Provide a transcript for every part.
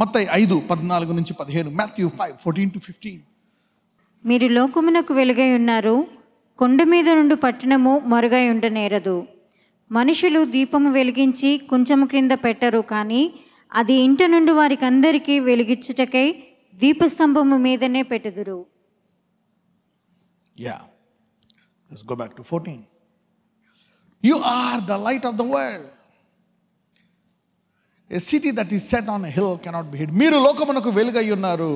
మత్తయి ఐదు పద్నాలుగు నుంచి పదిహేను Matthew five fourteen to fifteen మీరు లోకమునకు వెలుగై ఉన్నారు కొండ మీద నుండి పట్టణము మరుగై ఉండనేరదు మనుషులు దీపము వెలిగించి కొంచెం క్రింద పెట్టరు కానీ అది ఇంట నుండి వారికి అందరికీ వెలిగించుటకై దీపస్తంభము మీదనే పెట్టుదురు yeah let's go back to 14 you are the light of the world a city that is set on hill cannot be hid మీరు లోకమునకు వెలుగై ఉన్నారు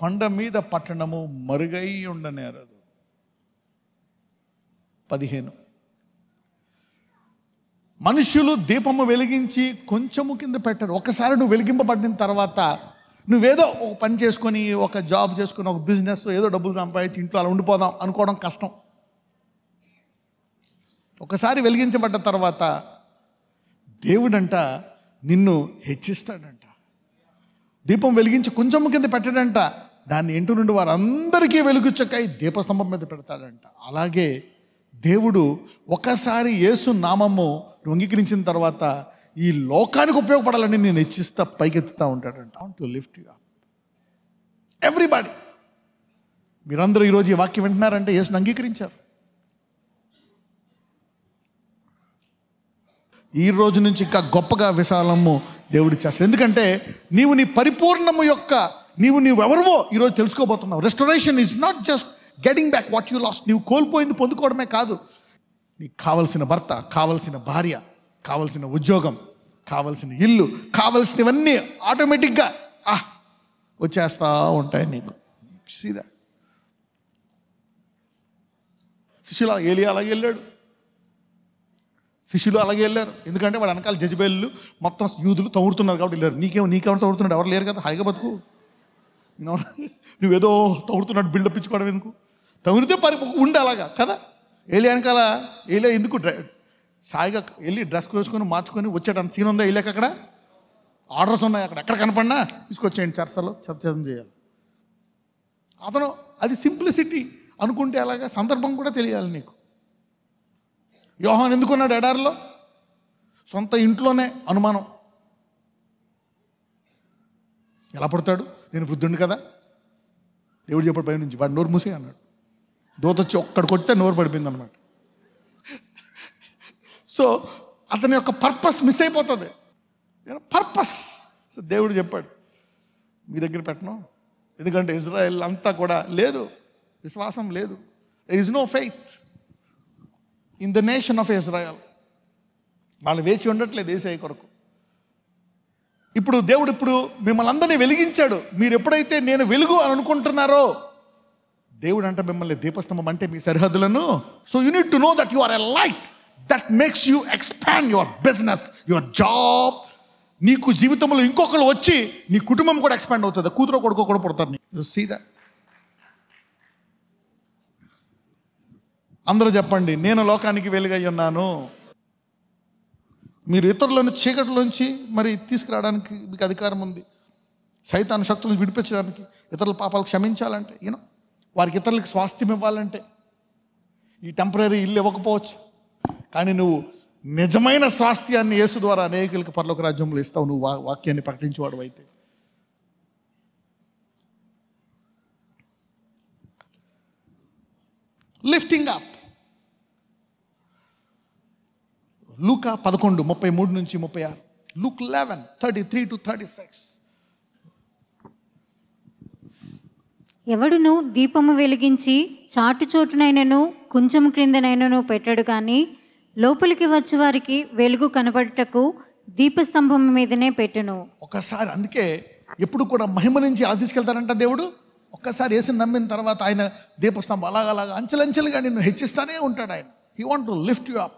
కొండ మీద పట్టణము మరుగై ఉండనేరదు పదిహేను మనుషులు దీపము వెలిగించి కొంచెము కింద పెట్టరు ఒకసారి నువ్వు వెలిగింపబడిన తర్వాత నువ్వేదో ఒక పని చేసుకొని ఒక జాబ్ చేసుకొని ఒక బిజినెస్ ఏదో డబ్బులు సంపాదించి ఇంట్లో అలా ఉండిపోదాం అనుకోవడం కష్టం ఒకసారి వెలిగించబడ్డ తర్వాత దేవుడంట నిన్ను హెచ్చిస్తాడంట దీపం వెలిగించి కొంచెం కింద పెట్టడంట దాన్ని ఇంటి నుండి వారందరికీ వెలుగుచ్చకై దీపస్తంభం మీద పెడతాడంట అలాగే దేవుడు ఒకసారి యేసు నామము అంగీకరించిన తర్వాత ఈ లోకానికి ఉపయోగపడాలని నేను హెచ్చిస్తా ఎత్తుతా ఉంటాడంట to lift you up everybody మీరందరూ ఈరోజు ఈ వాక్యం వింటున్నారంటే యేసును అంగీకరించారు ఈ రోజు నుంచి ఇంకా గొప్పగా విశాలము దేవుడు చేస్తాడు ఎందుకంటే నీవు నీ పరిపూర్ణము యొక్క నీవు నీవెవరివో ఈరోజు తెలుసుకోబోతున్నావు restoration is not just getting back what you lost నీవు కోల్పోయింది పొందుకోవడమే కాదు నీకు కావలసిన భర్త కావలసిన భార్య కావలసిన ఉద్యోగం కావలసిన ఇల్లు కావలసినవన్నీ ఆటోమేటిక్గా ఆహ్ వచ్చేస్తూ ఉంటాయి నీకు సీదా సుశీల ఏలి అలాగే వెళ్ళాడు శిష్యులు అలాగే వెళ్ళారు ఎందుకంటే వాడు వెనకాల జజ్బేళ్ళు మొత్తం యూదులు తవ్వుతున్నారు కాబట్టి వెళ్ళారు నీకేమో నీకేమో తవ్వుతున్నాడు ఎవరు లేరు కదా హాయిగా బతుకు నువ్వేదో తవ్వుతున్నాడు బిల్డప్ ఇచ్చుకోవడం ఎందుకు తవ్వితే పరి ఉండే అలాగా కదా వెళ్ళి వెనకాల వెళ్ళే ఎందుకు సాయిగా వెళ్ళి డ్రెస్ వేసుకొని మార్చుకొని వచ్చాడు అంత సీన్ ఉందా వెళ్ళాక అక్కడ ఆర్డర్స్ ఉన్నాయి అక్కడ ఎక్కడ కనపడినా తీసుకొచ్చేయండి చర్చలో చర్చం చేయాలి అతను అది సింప్లిసిటీ అనుకుంటే అలాగా సందర్భం కూడా తెలియాలి నీకు యోహాన్ ఎందుకున్నాడు ఎడారిలో సొంత ఇంట్లోనే అనుమానం ఎలా పడతాడు నేను వృద్ధుడిని కదా దేవుడు చెప్పాడు పై నుంచి వాడు నోరు మూసే అన్నాడు వచ్చి ఒక్కడికి కొడితే నోరు పడిపోయింది అనమాట సో అతని యొక్క పర్పస్ మిస్ అయిపోతుంది పర్పస్ సో దేవుడు చెప్పాడు మీ దగ్గర పెట్టను ఎందుకంటే ఇజ్రాయెల్ అంతా కూడా లేదు విశ్వాసం లేదు there is no faith in the nation of Israel వాళ్ళు వేచి ఉండట్లేదు ఏసఐ కొరకు ఇప్పుడు దేవుడు ఇప్పుడు మిమ్మల్ని అందరినీ వెలిగించాడు మీరు ఎప్పుడైతే నేను వెలుగు అని అనుకుంటున్నారో దేవుడు అంట మిమ్మల్ని దీపస్తంభం అంటే మీ సరిహద్దులను so you need to know that you are a light that makes you expand your business your job నీకు జీవితంలో ఇంకొకరు వచ్చి నీ కుటుంబం కూడా ఎక్స్పాండ్ అవుతుంది కూతురు కొడుకు కూడా పుడతారు నీ సీ దట్ అందరూ చెప్పండి నేను లోకానికి వెలుగై ఉన్నాను మీరు ఇతరులను చీకటిలోంచి మరి తీసుకురావడానికి మీకు అధికారం ఉంది సైతాన్ శక్తులను విడిపించడానికి ఇతరుల పాపాలు క్షమించాలంటే యూనో వారికి ఇతరులకు స్వాస్థ్యం ఇవ్వాలంటే ఈ టెంపరీ ఇల్లు ఇవ్వకపోవచ్చు కానీ నువ్వు నిజమైన స్వాస్థ్యాన్ని యేసు ద్వారా అనేకులకు పర్లోక రాజ్యంలో ఇస్తావు నువ్వు వాక్యాన్ని ప్రకటించేవాడు అయితే లిఫ్టింగ్ అప్ లూక పదకొండు ముప్పై మూడు నుంచి ముప్పై ఆరు Luke eleven thirty three to thirty six ఎవడును దీపము వెలిగించి చాటు చోటునైనను కొంచెం క్రిందనైనను పెట్టడు కానీ లోపలికి వచ్చే వారికి వెలుగు కనబడటకు దీపస్తంభం మీదనే పెట్టును ఒకసారి అందుకే ఎప్పుడు కూడా మహిమ నుంచి తీసుకెళ్తారంట దేవుడు ఒక్కసారి వేసి నమ్మిన తర్వాత ఆయన దీపస్తంభం అలాగలాగా అంచెలంచెలుగా నిన్ను హెచ్చిస్తానే ఉంటాడు ఆయన he want to lift you up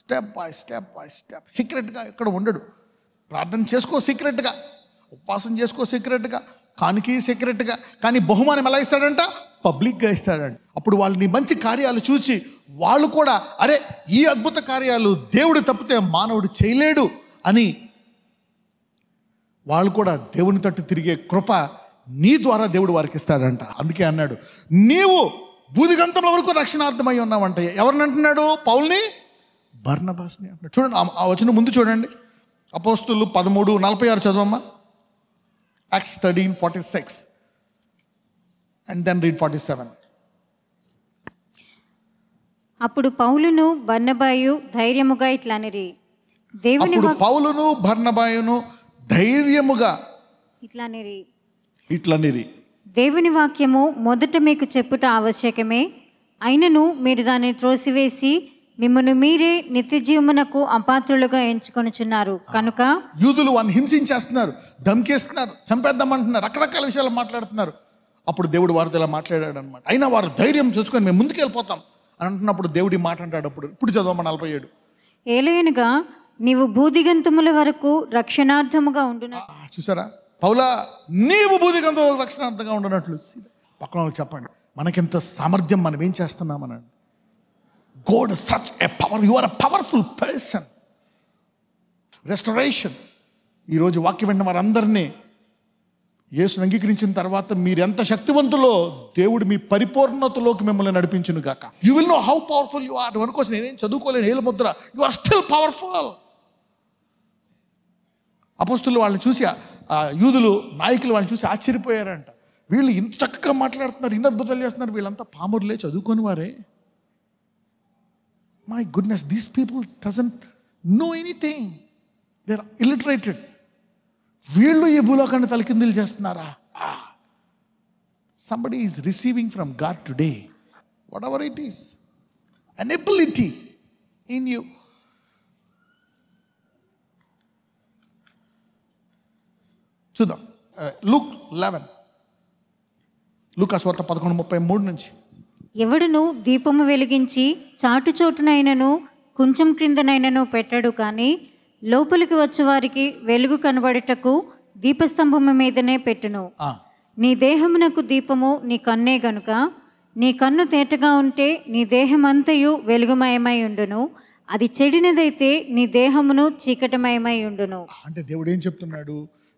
step by step by step సీక్రెట్గా ఇక్కడ ఉండడు ప్రార్థన చేసుకో సీక్రెట్గా ఉపవాసం చేసుకో సీక్రెట్గా కానికి సీక్రెట్గా కానీ బహుమానం ఎలా ఇస్తాడంట పబ్లిక్గా ఇస్తాడంట అప్పుడు వాళ్ళు నీ మంచి కార్యాలు చూసి వాళ్ళు కూడా అరే ఈ అద్భుత కార్యాలు దేవుడు తప్పితే మానవుడు చేయలేడు అని వాళ్ళు కూడా దేవుని తట్టు తిరిగే కృప నీ ద్వారా దేవుడు వారికి ఇస్తాడంట అందుకే అన్నాడు నీవు బూదిగంతంలో వరకు రక్షణార్థమై ఉన్నావంట ఎవరిని అంటున్నాడు పౌల్ని బర్ణబాస్ని అంటున్నాడు చూడండి ఆ వచ్చిన ముందు చూడండి అపోస్తులు పదమూడు నలభై ఆరు చదవమ్మా Acts thirteen forty six and then read forty seven అప్పుడు పౌలును బర్ణబాయు ధైర్యముగా ఇట్లా అని దేవుని పౌలును బర్ణబాయును ధైర్యముగా ఇట్లా నిరి ఇట్లా దేవుని వాక్యము మొదట మీకు చెప్పుట ఆవశ్యకమే అయినను మీరు దాన్ని త్రోసివేసి మిమ్మల్ని మీరే నిత్య జీవమునకు అపాత్రులుగా ఎంచుకొనుచున్నారు కనుక యూదులు వాడిని హింసించేస్తున్నారు దమ్కేస్తున్నారు చంపేద్దామంటున్నారు రకరకాల విషయాలు మాట్లాడుతున్నారు అప్పుడు దేవుడు వారితో ఇలా మాట్లాడాడు అనమాట అయినా వారు ధైర్యం తెచ్చుకొని మేము ముందుకెళ్ళిపోతాం అని అంటున్నప్పుడు దేవుడి మాట అంటాడు అప్పుడు ఇప్పుడు చదవమ నలభై ఏడు ఏలయనగా నీవు భూదిగంతముల వరకు రక్షణార్థముగా ఉండున చూసారా పౌలా నీవు భూదిగంతముల రక్షణార్థంగా ఉండనట్లు పక్కన చెప్పండి మనకింత సామర్థ్యం మనం ఏం చేస్తున్నామనండి God is such a power. You are a powerful person. Restoration ఈరోజు వాక్యం విన్న వారందరినీ యేసును అంగీకరించిన తర్వాత మీరు ఎంత శక్తివంతులో దేవుడు మీ పరిపూర్ణతలోకి మిమ్మల్ని నడిపించును గాక you will know how powerful you are అనుకోసం నేనేం చదువుకోలేను ఏలు ముద్ర యు ఆర్ స్టిల్ పవర్ఫుల్ అపస్తులు వాళ్ళని చూసి యూదులు నాయకులు వాళ్ళని చూసి ఆశ్చర్యపోయారంట వీళ్ళు ఇంత చక్కగా మాట్లాడుతున్నారు ఇన్ని అద్భుతాలు చేస్తున్నారు వీళ్ళంతా పామురులే చదువుకొని వారే my goodness these people doesn't know anything they're illiterated somebody is receiving from god today whatever it is an ability in you చూద్దాం లుక్ లెవెన్ లుక్ ఆ స్వార్థ పదకొండు ఎవడును దీపము వెలిగించి చాటుచోటునైనను కొంచెం క్రిందనైనను పెట్టడు కానీ లోపలికి వచ్చేవారికి వెలుగు కనబడేటకు దీపస్తంభము మీదనే పెట్టును నీ దేహమునకు దీపము నీ కన్నే గనుక నీ కన్ను తేటగా ఉంటే నీ దేహమంతయు వెలుగుమయమై ఉండును అది చెడినదైతే నీ దేహమును చీకటమయమై ఉండును అంటే దేవుడు ఏం చెప్తున్నాడు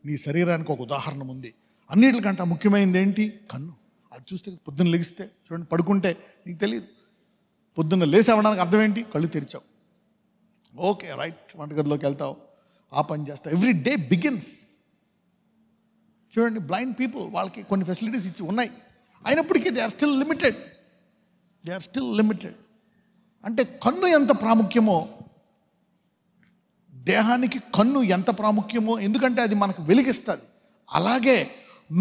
నీ శరీరానికి ఒక ఉదాహరణ ఉంది అన్నిటికంటే ముఖ్యమైనది ఏంటి కన్ను అది చూస్తే పొద్దున్న లెగిస్తే చూడండి పడుకుంటే నీకు తెలియదు పొద్దున్న లేసేవడానికి అర్థం ఏంటి కళ్ళు తెరిచావు ఓకే రైట్ వంటగదిలోకి వెళ్తావు ఆ పని చేస్తావు ఎవ్రీ డే బిగిన్స్ చూడండి బ్లైండ్ పీపుల్ వాళ్ళకి కొన్ని ఫెసిలిటీస్ ఇచ్చి ఉన్నాయి అయినప్పటికీ they are still limited they are still limited అంటే కన్ను ఎంత ప్రాముఖ్యమో దేహానికి కన్ను ఎంత ప్రాముఖ్యమో ఎందుకంటే అది మనకు వెలిగిస్తుంది అలాగే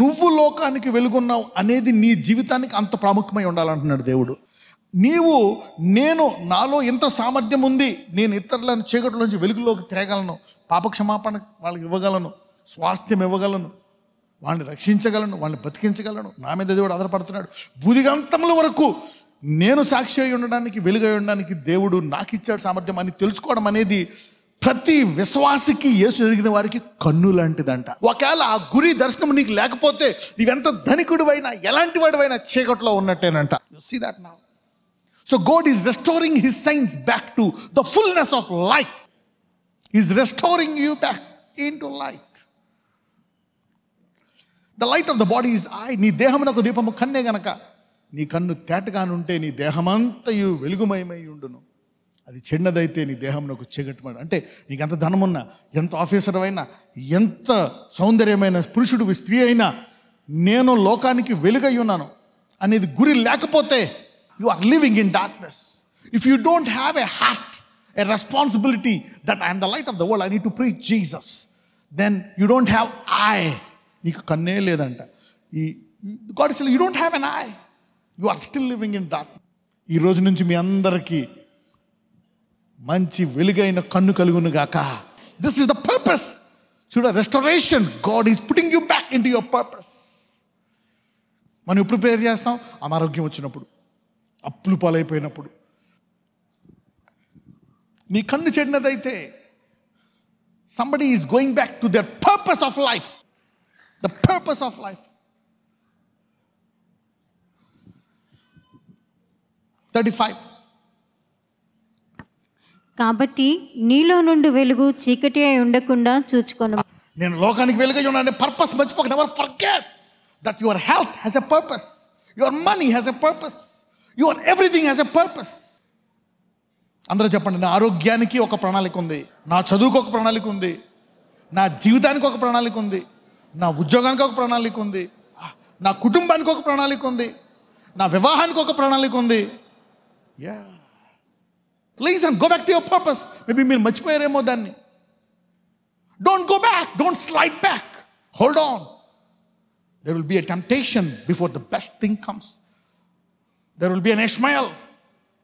నువ్వు లోకానికి వెలుగున్నావు అనేది నీ జీవితానికి అంత ప్రాముఖ్యమై ఉండాలంటున్నాడు దేవుడు నీవు నేను నాలో ఇంత సామర్థ్యం ఉంది నేను ఇతరులను చీకటిలోంచి వెలుగులోకి తేగలను పాపక్షమాపణ వాళ్ళకి ఇవ్వగలను స్వాస్థ్యం ఇవ్వగలను వాళ్ళని రక్షించగలను వాళ్ళని బతికించగలను నా మీద దేవుడు ఆధారపడుతున్నాడు బుదిగంతముల వరకు నేను సాక్షి అయి ఉండడానికి వెలుగై ఉండడానికి దేవుడు నాకు ఇచ్చాడు సామర్థ్యం అని తెలుసుకోవడం అనేది ప్రతి విశ్వాసికి యేసు ఎరిగిన వారికి కన్ను లాంటిదంట ఒకవేళ ఆ గురి దర్శనం నీకు లేకపోతే నీవెంత అయినా ఎలాంటి వాడివైనా చీకట్లో ఉన్నట్టేనంట యు సీ దట్ నా so God is restoring his signs back to the fullness of light is restoring you back in to light the light of the body is eye నీ ఒక దీపము కన్నే గనక నీ కన్ను తేటగానుంటే నీ దేహమంతయు వెలుగుమయమై ఉండును అది చిన్నదైతే నీ దేహంలోకి చీకటిమాడు అంటే నీకు ఎంత ధనమున్నా ఎంత ఆఫీసర్ అయినా ఎంత సౌందర్యమైన పురుషుడు స్త్రీ అయినా నేను లోకానికి వెలుగై ఉన్నాను అనేది గురి లేకపోతే you are living in darkness if you don't have a heart a responsibility that I'm the light of the world I need to preach Jesus then you don't have eye నీకు కన్నే లేదంట ఈ God is you don't have an eye you are still living in dark ఈ రోజు నుంచి మీ అందరికీ మంచి వెలుగైన కన్ను కలుగును గాక దిస్ ఇస్ ద పర్పస్ చూడ restoration God is putting you back in to your purpose మనం ఎప్పుడు ప్రేయర్ చేస్తాం అనారోగ్యం వచ్చినప్పుడు అప్పులు పాలైపోయినప్పుడు నీ కన్ను చెడినదైతే somebody is going back to their purpose of life the purpose of life thirty five కాబట్టి నీలో నుండి వెలుగు చీకటి అయి ఉండకుండా చూచుకోను నేను లోకానికి వెలుగు ఉన్నాను పర్పస్ మర్చిపోక never forget that your health has a purpose your money has a purpose your everything has a purpose అందరూ చెప్పండి నా ఆరోగ్యానికి ఒక ప్రణాళిక ఉంది నా చదువుకు ఒక ప్రణాళిక ఉంది నా జీవితానికి ఒక ప్రణాళిక ఉంది నా ఉద్యోగానికి ఒక ప్రణాళిక ఉంది నా కుటుంబానికి ఒక ప్రణాళిక ఉంది నా వివాహానికి ఒక ప్రణాళిక ఉంది yeah please and go back to your purpose maybe మీరు మర్చిపోయారేమో దాన్ని don't go back don't slide back hold on there will be a temptation before the best thing comes there will be an Ishmael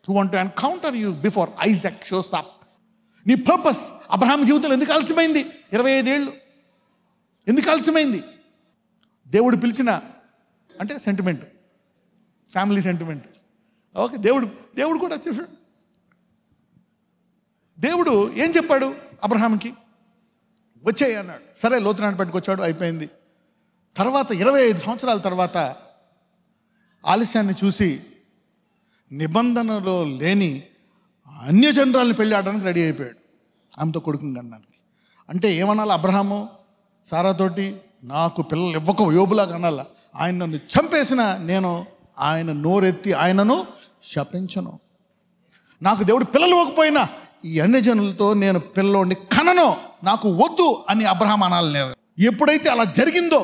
to want encounter you before Isaac shows up నీ purpose Abraham జీవితంలో ఎందుకు ఆలస్యమైంది ఇరవై ఐదేళ్ళు ఎందుకు ఆలస్యమైంది దేవుడు పిలిచిన అంటే సెంటిమెంట్ ఫ్యామిలీ సెంటిమెంట్ ఓకే దేవుడు దేవుడు కూడా చూసాడు దేవుడు ఏం చెప్పాడు అబ్రహాంకి వచ్చాయి అన్నాడు సరే లోతునాడు పట్టుకొచ్చాడు అయిపోయింది తర్వాత ఇరవై ఐదు సంవత్సరాల తర్వాత ఆలస్యాన్ని చూసి నిబంధనలో లేని అన్యజనరాలను పెళ్లి ఆడడానికి రెడీ అయిపోయాడు ఆమెతో కొడుకుని కనడానికి అంటే ఏమనాలి అబ్రహాము సారాతోటి నాకు పిల్లలు ఇవ్వక యోబులాగా అనాల ఆయన నన్ను చంపేసిన నేను ఆయన నోరెత్తి ఆయనను శపించను నాకు దేవుడు పిల్లలు ఇవ్వకపోయినా ఈ అన్ని జనులతో నేను పిల్లోడిని కనను నాకు వద్దు అని అబ్రహాం అనాలి నేను ఎప్పుడైతే అలా జరిగిందో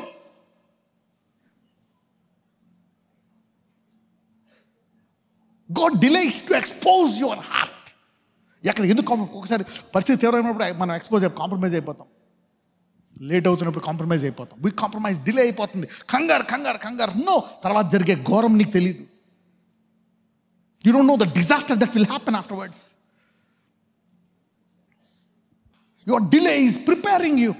God delays to expose your heart ఎక్కడ ఎందుకు ఒకసారి పరిస్థితి తీవ్రమైనప్పుడు మనం ఎక్స్పోజ్ అయ్యి కాంప్రమైజ్ అయిపోతాం లేట్ అవుతున్నప్పుడు కాంప్రమైజ్ అయిపోతాం వీ కాంప్రమైజ్ డిలే అయిపోతుంది కంగారు కంగారు కంగారు నో తర్వాత జరిగే ఘోరం నీకు తెలియదు you don't know the disaster that will happen afterwards your delay is preparing you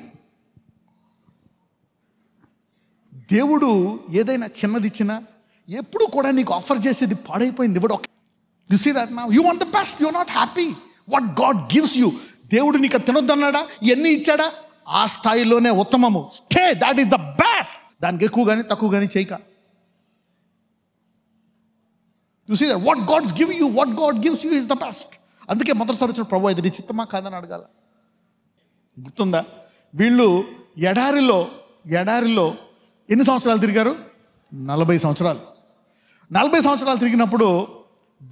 దేవుడు ఏదైనా చిన్నది ఇచ్చినా ఎప్పుడు కూడా నీకు ఆఫర్ చేసేది పాడైపోయింది ఇప్పుడు యు సీ దట్ నా you want the best you not happy what God gives you దేవుడు నీకు తినొద్దన్నాడా ఎన్ని ఇచ్చాడా ఆ స్థాయిలోనే ఉత్తమము stay that is the best దానికి ఎక్కువ కానీ తక్కువ కానీ చేయక you see that what God's give you what God gives you is the best అందుకే మొదటిసారి వచ్చిన ప్రభు ఇది నీ చిత్తమా కాదని అడగాల గుర్తుందా వీళ్ళు ఎడారిలో ఎడారిలో ఎన్ని సంవత్సరాలు తిరిగారు నలభై సంవత్సరాలు నలభై సంవత్సరాలు తిరిగినప్పుడు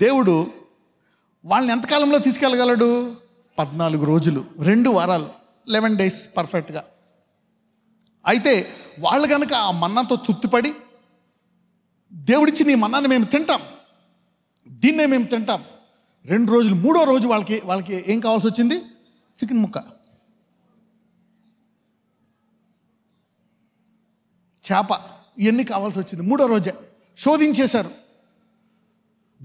దేవుడు వాళ్ళని ఎంతకాలంలో తీసుకెళ్ళగలడు పద్నాలుగు రోజులు రెండు వారాలు లెవెన్ డేస్ పర్ఫెక్ట్గా అయితే వాళ్ళు కనుక ఆ మన్నాతో తృప్తిపడి దేవుడిచ్చి నీ మన్నాన్ని మేము తింటాం దీన్నే మేము తింటాం రెండు రోజులు మూడో రోజు వాళ్ళకి వాళ్ళకి ఏం కావాల్సి వచ్చింది చికెన్ ముక్క చేప ఇవన్నీ కావాల్సి వచ్చింది మూడో రోజే శోధించేశారు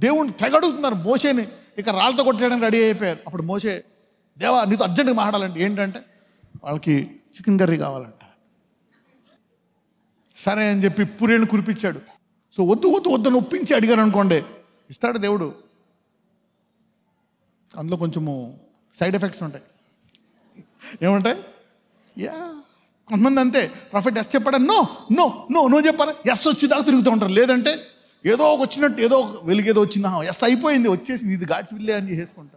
దేవుణ్ణి తెగడుగుతున్నారు మోసేని ఇక రాళ్ళతో కొట్టేయడానికి రెడీ అయిపోయారు అప్పుడు మోసే దేవా నీతో అర్జెంటుగా మాట్లాడాలండి ఏంటంటే వాళ్ళకి చికెన్ కర్రీ కావాలంట సరే అని చెప్పి పురేణి కురిపించాడు సో వద్దు వద్దు వద్దు ఒప్పించి అడిగారు అనుకోండి ఇస్తాడు దేవుడు అందులో కొంచెము సైడ్ ఎఫెక్ట్స్ ఉంటాయి ఏముంటాయి యా కొంతమంది అంతే ప్రాఫిట్ ఎస్ చెప్పాడు నో నో నో నో చెప్పారా ఎస్ వచ్చేదాకా తిరుగుతూ ఉంటారు లేదంటే ఏదో ఒక వచ్చినట్టు ఏదో వెలుగేదో వచ్చిందా ఎస్ అయిపోయింది వచ్చేసింది ఇది గాడ్స్ విల్లే అని చేసుకుంటారు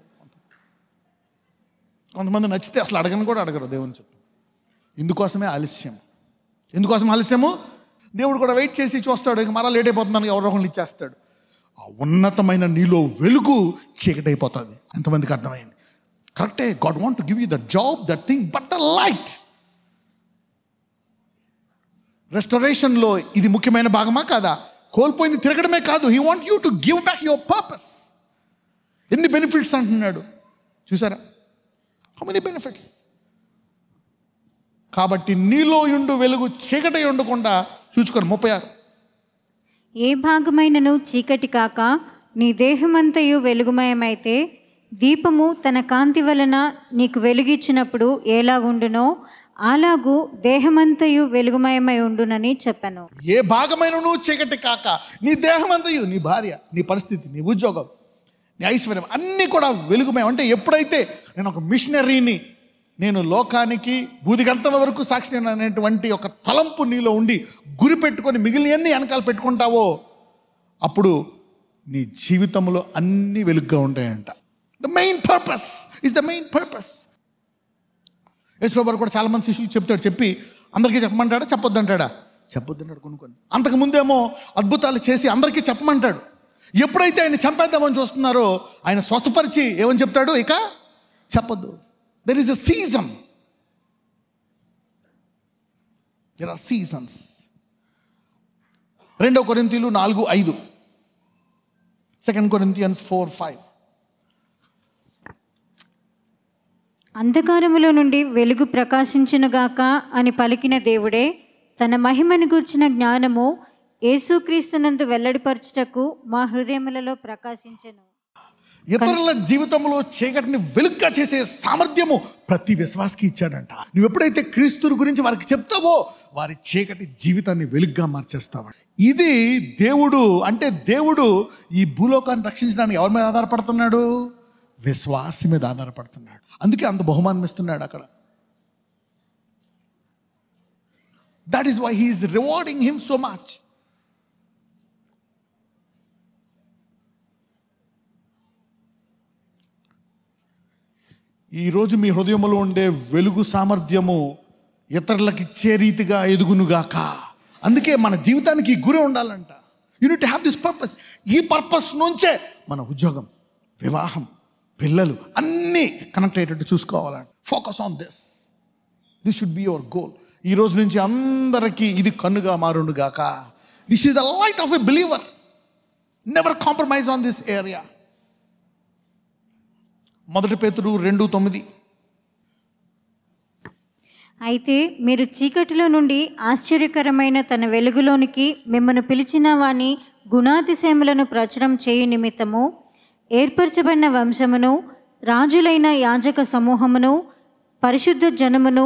కొంతమంది నచ్చితే అసలు అడగను కూడా అడగరు దేవుని చెప్పి ఇందుకోసమే ఆలస్యం ఎందుకోసం ఆలస్యము దేవుడు కూడా వెయిట్ చేసి చూస్తాడు ఇక మరలా లేట్ అయిపోతుందని ఎవరో ఒకళ్ళు ఇచ్చేస్తాడు ఆ ఉన్నతమైన నీలో వెలుగు చీకటైపోతుంది ఎంతమందికి అర్థమైంది కరెక్టే God want to give you the job that thing but the light రెస్టరేషన్లో ఇది ముఖ్యమైన భాగమా కాదా కోల్పోయింది తిరగడమే కాదు he want you to give back your purpose ఎన్ని బెనిఫిట్స్ అంటున్నాడు చూసారా హౌ మెనీ బెనిఫిట్స్ కాబట్టి నీలో ఉండు వెలుగు చీకటి ఉండకుండా చూచుకోరు ముప్పై ఆరు ఏ భాగమైనను చీకటి కాక నీ దేహమంతయు వెలుగుమయమైతే దీపము తన కాంతి వలన నీకు వెలుగిచ్చినప్పుడు ఎలాగుండునో అలాగూ దేహమంతయు వెలుగుమయమై ఉండునని చెప్పాను ఏ భాగమైన నువ్వు చీకటి కాక నీ దేహమంతయు నీ భార్య నీ పరిస్థితి నీ ఉద్యోగం నీ ఐశ్వర్యం అన్నీ కూడా వెలుగుమయం అంటే ఎప్పుడైతే నేను ఒక మిషనరీని నేను లోకానికి బూదిగంతం వరకు సాక్షి అనేటువంటి ఒక తలంపు నీలో ఉండి గురి పెట్టుకొని మిగిలినన్ని వెనకాల పెట్టుకుంటావో అప్పుడు నీ జీవితంలో అన్నీ వెలుగ్గా ఉంటాయంట the main purpose is the main purpose యశ్వబారు కూడా చాలామంది శిష్యులు చెప్తాడు చెప్పి అందరికీ చెప్పమంటాడా చెప్పొద్దంటాడా చెప్పొద్దంటాడు కొనుక్కొని అంతకుముందేమో అద్భుతాలు చేసి అందరికీ చెప్పమంటాడు ఎప్పుడైతే ఆయన చంపేద్దామని చూస్తున్నారో ఆయన స్వస్థపరిచి ఏమని చెప్తాడు ఇక చెప్పొద్దు there is a season there are seasons రెండో కొరింతీలు నాలుగు ఐదు సెకండ్ కొరింతియన్స్ ఫోర్ ఫైవ్ అంధకారములో నుండి వెలుగు ప్రకాశించినగాక అని పలికిన దేవుడే తన మహిమను గూర్చిన జ్ఞానము యేసుక్రీస్తునందు వెల్లడిపరచుటకు మా హృదయములలో ప్రకాశించను ఇతరుల జీవితంలో చీకటిని వెలుగ్గా చేసే సామర్థ్యము ప్రతి విశ్వాసకి ఇచ్చాడంట నువ్వు ఎప్పుడైతే క్రీస్తుని గురించి వారికి చెప్తావో వారి చీకటి జీవితాన్ని వెలుగ్గా మార్చేస్తావు ఇది దేవుడు అంటే దేవుడు ఈ భూలోకాన్ని రక్షించడానికి ఎవరి మీద ఆధారపడుతున్నాడు విశ్వాసం మీద ఆధారపడుతున్నాడు అందుకే అంత బహుమానం ఇస్తున్నాడు అక్కడ that is why he is rewarding him so much ఈరోజు మీ హృదయంలో ఉండే వెలుగు సామర్థ్యము ఇతరులకు ఇచ్చే రీతిగా ఎదుగునుగాక అందుకే మన జీవితానికి గురి ఉండాలంట యూనిట్ హ్యావ్ దిస్ పర్పస్ ఈ పర్పస్ నుంచే మన ఉద్యోగం వివాహం పిల్లలు అన్నీ కనెక్ట్ అయ్యేటట్టు చూసుకోవాలండి focus on this this should be your goal ఈ రోజు నుంచి అందరికీ ఇది కన్నుగా మారుండు గాక this is the light of a believer never compromise on this area మొదటి పేతుడు రెండు తొమ్మిది అయితే మీరు చీకటిలో నుండి ఆశ్చర్యకరమైన తన వెలుగులోనికి మిమ్మల్ని పిలిచిన వాణి గుణాతిశయములను ప్రచురం చేయు నిమిత్తము ఏర్పరచబడిన వంశమును రాజులైన యాజక సమూహమును పరిశుద్ధ జనమును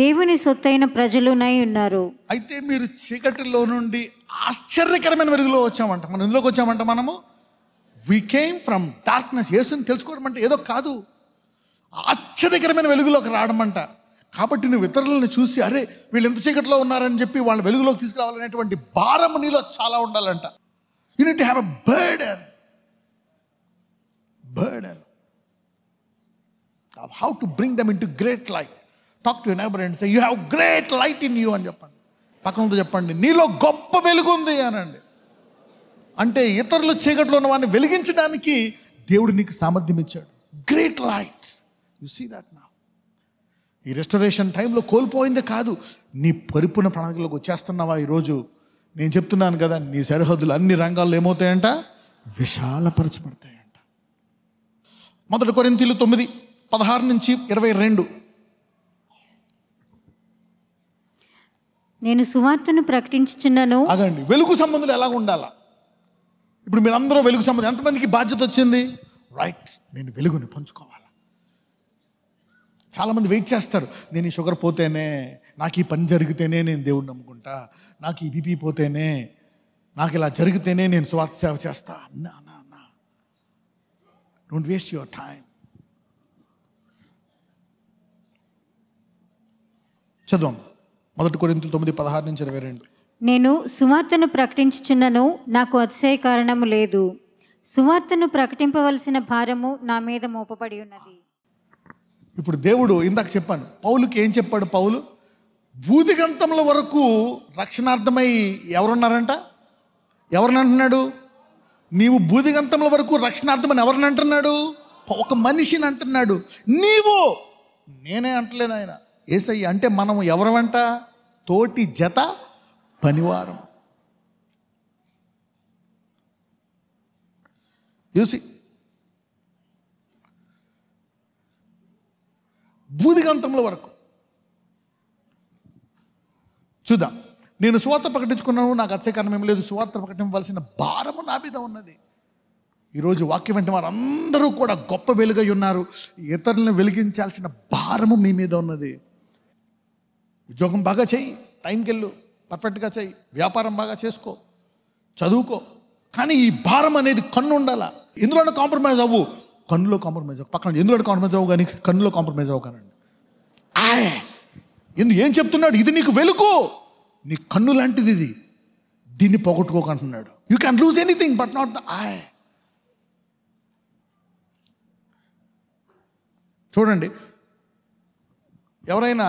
దేవుని సొత్తైన ప్రజలునై ఉన్నారు అయితే మీరు చీకటిలో నుండి ఆశ్చర్యకరమైన వెలుగులో వచ్చామంట మనం ఇందులోకి వచ్చామంట మనము వి కేమ్ ఫ్రమ్ డార్క్నెస్ యేసుని తెలుసుకోవడం అంటే ఏదో కాదు ఆశ్చర్యకరమైన వెలుగులోకి రావడం అంట కాబట్టి నువ్వు ఇతరులను చూసి అరే వీళ్ళు ఎంత చీకటిలో ఉన్నారని చెప్పి వాళ్ళు వెలుగులోకి తీసుకురావాలనేటువంటి భారం నీలో చాలా ఉండాలంట you need have burden and burden of how to bring them into great light Talk to your neighbor and say, You have great light in అని చెప్పండి పక్కనతో చెప్పండి నీలో గొప్ప వెలుగుంది అనండి అంటే ఇతరుల చీకట్లో ఉన్న వాడిని వెలిగించడానికి దేవుడు నీకు సామర్థ్యం ఇచ్చాడు great light you see that నా ఈ రెస్టరేషన్ టైంలో కోల్పోయింది కాదు నీ పరిపూర్ణ ప్రణాళికలోకి వచ్చేస్తున్నావా ఈరోజు నేను చెప్తున్నాను కదా నీ సరిహద్దులు అన్ని రంగాల్లో ఏమవుతాయంట విశాలపరచబడతాయి మొదటి కొరింతీలు తొమ్మిది పదహారు నుంచి ఇరవై రెండు నేను సువార్తను ప్రకటించుచున్నాను అదండి వెలుగు సంబంధులు ఎలా ఉండాలా ఇప్పుడు మీరందరూ వెలుగు సంబంధం ఎంతమందికి బాధ్యత వచ్చింది రైట్ నేను వెలుగుని పంచుకోవాలా చాలామంది వెయిట్ చేస్తారు నేను ఈ షుగర్ పోతేనే నాకు ఈ పని జరిగితేనే నేను దేవుడిని నమ్ముకుంటా నాకు ఈ బీపీ పోతేనే నాకు ఇలా జరిగితేనే నేను స్వార్థ సేవ చేస్తా Don't waste your time. చదువు మొదటి కొరింతలు తొమ్మిది పదహారు నుంచి ఇరవై రెండు నేను సువార్తను ప్రకటించుచున్నను నాకు అతిశయ కారణము లేదు సువార్తను ప్రకటింపవలసిన భారము నా మీద మోపబడి ఉన్నది ఇప్పుడు దేవుడు ఇందాక చెప్పాను పౌలుకి ఏం చెప్పాడు పౌలు భూదిగంతముల వరకు రక్షణార్థమై ఎవరున్నారంట ఎవరిని అంటున్నాడు నీవు బూదిగంతముల వరకు రక్షణార్థమని ఎవరిని అంటున్నాడు ఒక మనిషిని అంటున్నాడు నీవు నేనే అంటలేదు ఆయన ఏసయ్య అంటే మనం ఎవరమంట తోటి జత పనివారం చూసి బూదిగంతముల వరకు చూద్దాం నేను సువార్త ప్రకటించుకున్నాను నాకు అచ్చే కారణం లేదు సువార్త ప్రకటించవలసిన భారము నా మీద ఉన్నది ఈరోజు వాక్యం వెంట వారందరూ కూడా గొప్ప వెలుగై ఉన్నారు ఇతరులను వెలిగించాల్సిన భారము మీ మీద ఉన్నది ఉద్యోగం బాగా చేయి టైంకి వెళ్ళు పర్ఫెక్ట్గా చేయి వ్యాపారం బాగా చేసుకో చదువుకో కానీ ఈ భారం అనేది కన్ను ఉండాలా ఎందులోనే కాంప్రమైజ్ అవ్వు కన్నులో కాంప్రమైజ్ అవ్వు పక్కన ఎందులో కాంప్రమైజ్ అవ్వు కానీ కన్నులో కాంప్రమైజ్ అవ్వు కానండి ఆయ్ ఎందు ఏం చెప్తున్నాడు ఇది నీకు వెలుకో నీ కన్ను లాంటిది ఇది దీన్ని పోగొట్టుకోకుంటున్నాడు you can lose anything but not the eye చూడండి ఎవరైనా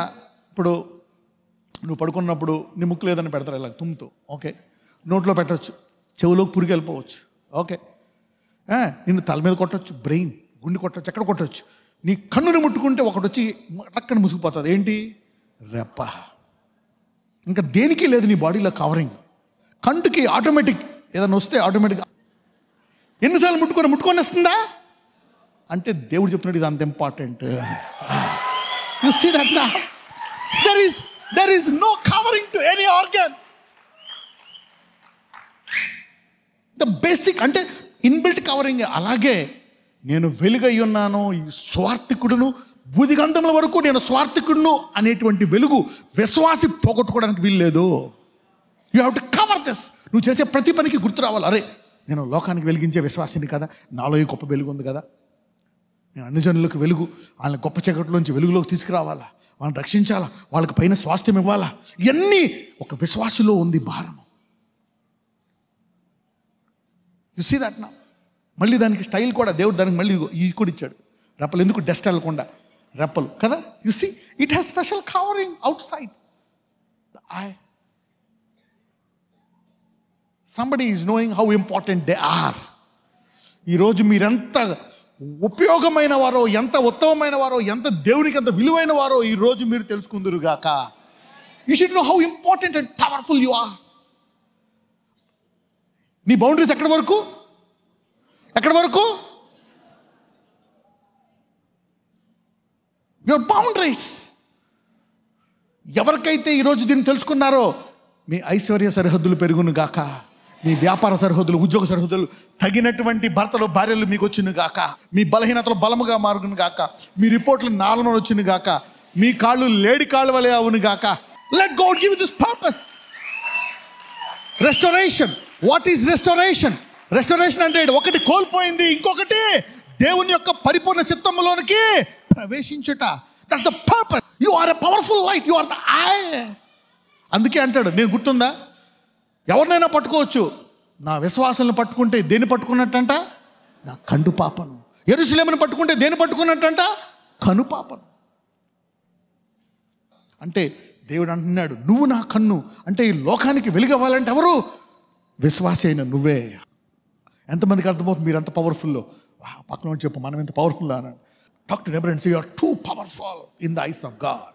ఇప్పుడు నువ్వు పడుకున్నప్పుడు నీ ముక్కు లేదని పెడతారు ఇలా తుమ్ముతో ఓకే నోట్లో పెట్టవచ్చు చెవులోకి పురికి వెళ్ళిపోవచ్చు ఓకే నిన్ను తల మీద కొట్టచ్చు బ్రెయిన్ గుండె కొట్టచ్చు ఎక్కడ కొట్టచ్చు నీ కన్నుని ముట్టుకుంటే ఒకటి వచ్చి అక్కడ ముసుగుపోతుంది ఏంటి రెప్ప ఇంకా దేనికి లేదు నీ బాడీలో కవరింగ్ కంటుకి ఆటోమేటిక్ ఏదైనా వస్తే ఆటోమేటిక్ ఎన్నిసార్లు ముట్టుకొని ముట్టుకొని వస్తుందా అంటే దేవుడు చెప్తున్నాడు ఇది అంత ఇంపార్టెంట్ యు సీ దట్ నా there is there no covering to any organ the basic అంటే ఇన్బిల్ట్ కవరింగ్ అలాగే నేను వెలుగై ఉన్నాను ఈ స్వార్థికుడును గంధముల వరకు నేను స్వార్థికుడును అనేటువంటి వెలుగు విశ్వాసి పోగొట్టుకోవడానికి వీల్లేదు you have to cover this నువ్వు చేసే ప్రతి పనికి గుర్తు రావాలి అరే నేను లోకానికి వెలిగించే విశ్వాసిని కదా నాలో ఈ గొప్ప వెలుగు ఉంది కదా నేను అన్ని జనులకు వెలుగు వాళ్ళని గొప్ప చీకట్లోంచి వెలుగులోకి తీసుకురావాలా వాళ్ళని రక్షించాలా వాళ్ళకి పైన స్వాస్థ్యం ఇవ్వాలా ఇవన్నీ ఒక విశ్వాసులో ఉంది భారము యు సీ దట్ నా మళ్ళీ దానికి స్టైల్ కూడా దేవుడు దానికి మళ్ళీ ఈ కూడా ఇచ్చాడు రపలు ఎందుకు డస్ట్ వెళ్ళకుండా రెప్పలు కదా you see it has special covering outside eye somebody is knowing how important they are ఈరోజు మీరెంత ఉపయోగమైన వారో ఎంత ఉత్తమమైన వారో ఎంత దేవునికి ఎంత విలువైన వారో ఈరోజు మీరు తెలుసుకుందరుగాక you should know how important and powerful you are నీ బౌండరీస్ ఎక్కడి వరకు ఎక్కడి వరకు యువర్ బౌండరీస్ ఎవరికైతే ఈరోజు దీన్ని తెలుసుకున్నారో మీ ఐశ్వర్య సరిహద్దులు పెరుగును గాక మీ వ్యాపార సరిహద్దులు ఉద్యోగ సరిహద్దులు తగినటువంటి భర్తలు భార్యలు మీకు వచ్చిన గాక మీ బలహీనతలు బలముగా మారును గాక మీ రిపోర్ట్లు నాలుగు వచ్చిన గాక మీ కాళ్ళు లేడి కాళ్ళు వలె అవును గాక let God give this purpose restoration what is restoration restoration అంటే ఒకటి కోల్పోయింది ఇంకొకటి దేవుని యొక్క పరిపూర్ణ చిత్తంలోనికి ప్రవేశించుట that's the purpose you are a powerful light you are the eye అందుకే అంటాడు నేను గుర్తుందా ఎవరినైనా పట్టుకోవచ్చు నా విశ్వాసాలను పట్టుకుంటే దేన్ని పట్టుకున్నట్టంట నా కండు పాపను ఎరుశులేమని పట్టుకుంటే దేన్ని పట్టుకున్నట్టంట కను పాపను అంటే దేవుడు అంటున్నాడు నువ్వు నా కన్ను అంటే ఈ లోకానికి వెలుగవ్వాలంటే ఎవరు విశ్వాస అయిన నువ్వే ఎంతమందికి అర్థమవుతుంది మీరు ఎంత పవర్ఫుల్లో పక్కన చెప్పు మనం ఎంత పవర్ఫుల్ అన్నాడు Talk to neighbor and say, You're too powerful in the eyes of God.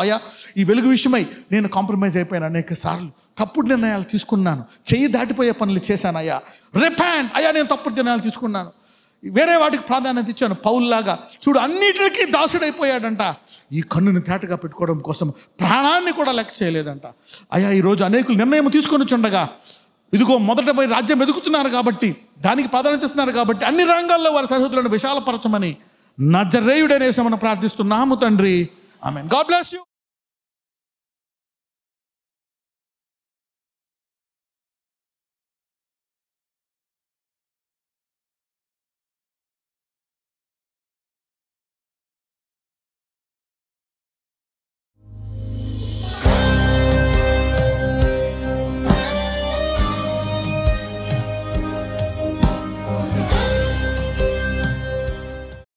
అయ్యా ఈ వెలుగు విషయమై నేను కాంప్రమైజ్ అయిపోయాను అనేక సార్లు తప్పుడు నిర్ణయాలు తీసుకున్నాను చెయ్యి దాటిపోయే పనులు చేశాను అయ్యా రిపాండ్ అయ్యా నేను తప్పుడు నిర్ణయాలు తీసుకున్నాను వేరే వాటికి ప్రాధాన్యత ఇచ్చాను పౌల్లాగా చూడు అన్నిటికీ దాసుడైపోయాడంట ఈ కన్నుని తేటగా పెట్టుకోవడం కోసం ప్రాణాన్ని కూడా లెక్క చేయలేదంట అయ్యా ఈరోజు అనేకులు నిర్ణయం తీసుకొని వచ్చుండగా ఇదిగో మొదట పోయి రాజ్యం వెతుకుతున్నారు కాబట్టి దానికి ప్రాధాన్యత ఇస్తున్నారు కాబట్టి అన్ని రంగాల్లో వారి సరిహద్దులను విశాలపరచమని నజరేయుడనేసి మనం ప్రార్థిస్తున్నాము తండ్రి ఆమె గాడ్ బ్లెస్ యూ